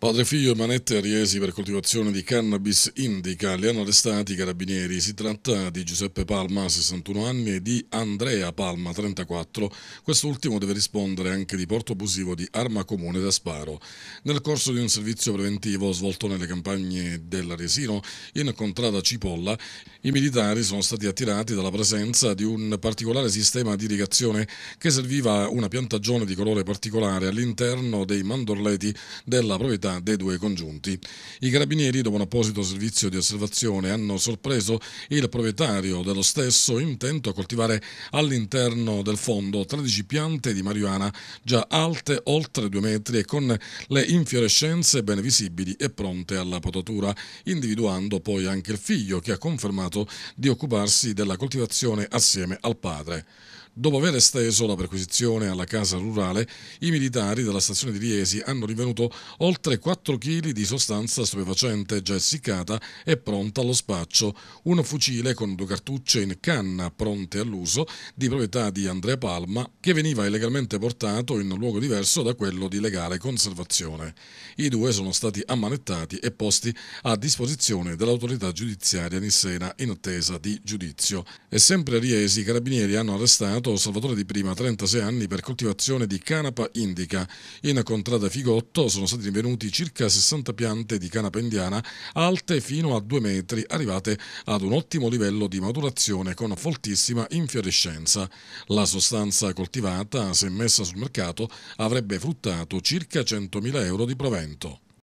Padre, figlio e manette ariesi per coltivazione di cannabis indica li hanno arrestati i carabinieri. Si tratta di Giuseppe Palma, 61 anni, e di Andrea Palma, 34. Quest'ultimo deve rispondere anche di porto abusivo di arma comune da sparo. Nel corso di un servizio preventivo svolto nelle campagne dell'Aresino, in contrada Cipolla, i militari sono stati attirati dalla presenza di un particolare sistema di irrigazione che serviva una piantagione di colore particolare all'interno dei mandorleti della proprietà identità dei due congiunti. I carabinieri, dopo un apposito servizio di osservazione, hanno sorpreso il proprietario dello stesso intento a coltivare all'interno del fondo 13 piante di marijuana già alte oltre due metri e con le infiorescenze ben visibili e pronte alla potatura, individuando poi anche il figlio che ha confermato di occuparsi della coltivazione assieme al padre. Dopo aver esteso la perquisizione alla casa rurale, i militari della stazione di Riesi hanno rinvenuto oltre 4 kg di sostanza stupefacente già essiccata e pronta allo spaccio, un fucile con due cartucce in canna pronte all'uso di proprietà di Andrea Palma che veniva illegalmente portato in un luogo diverso da quello di legale conservazione. I due sono stati ammanettati e posti a disposizione dell'autorità giudiziaria Nissena in attesa di giudizio. E sempre a Riesi i carabinieri hanno arrestato condannato Salvatore Di Prima a 36 anni per coltivazione di canapa indica. In contrada Figotto sono stati rinvenuti circa 60 piante di canapa indiana alte fino a 2 metri, arrivate ad un ottimo livello di maturazione con foltissima infiorescenza. La sostanza coltivata, se messa sul mercato, avrebbe fruttato circa 100.000 euro di provento.